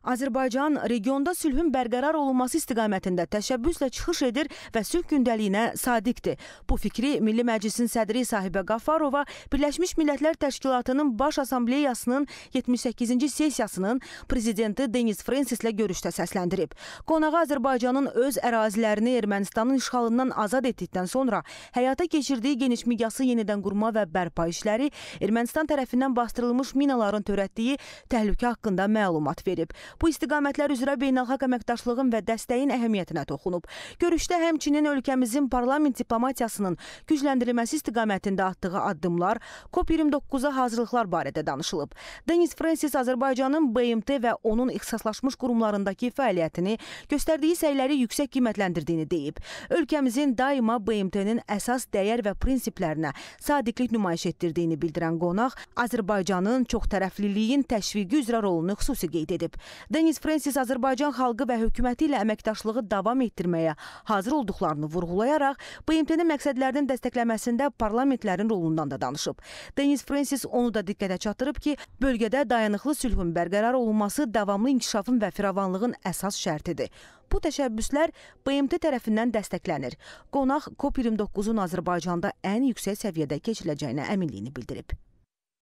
Azərbaycan regionda sülhün bərqərar olunması istiqamətində təşəbbüslə çıxış edir və sülh gündəliyinə sadiqdir. Bu fikri Milli Məclisin sədri Sahibə Qafarova Birləşmiş Millətlər Təşkilatının Baş Assambleyasının 78-ci sessiyasının prezidenti Deniz Frensislə görüşdə səsləndirib. Qonağa Azərbaycanın öz ərazilərini Ermənistanın işğalından azad etdikdən sonra həyata keçirdiyi genişmiqyası yenidən qurma və bərpa işləri Ermənistan tərəfindən bastırılmış minaların törətdiyi təhlükə haqqında məlumat verib. Bu istiqamətlər üzrə beynəlxalq əməkdaşlığın və dəstəyin əhəmiyyətinə toxunub. Görüşdə həmçinin ölkəmizin parlament diplomatiyasının gücləndirilməsi istiqamətində atdığı addımlar, COP29-a hazırlıqlar barədə danışılıb. Denis Francis Azərbaycanın BMT və onun ixtisaslaşmış qurumlarındakı fəaliyyətini, göstərdiyi səyləri yüksək qiymətləndirdiyini deyib. Ölkəmizin daima BMT-nin əsas dəyər və prinsiplərinə sadiqlik nümayiş etdirdiyini bildirən qonaq Azərbaycanın çoxtərəfliliyin təşviqi üzrə rolunu xüsusi qeyd edib. Denis Frensis Azərbaycan xalqı və hökuməti ilə əməkdaşlığı davam etdirməyə hazır olduqlarını vurğulayaraq BMT-nin məqsədlərinin dəstəkləməsində parlamentlərin rolundan da danışıb. Denis Frensis onu da diqqətə çatdırıb ki, bölgədə dayanıqlı sülhün bərqərar olunması davamlı inkişafın və firavanlığın əsas şərtidir. Bu təşəbbüslər BMT tərəfindən dəstəklənir. Qonaq COP29-un Azərbaycanda ən yüksək səviyyədə keçiriləcəyinə əminliyini bildirib.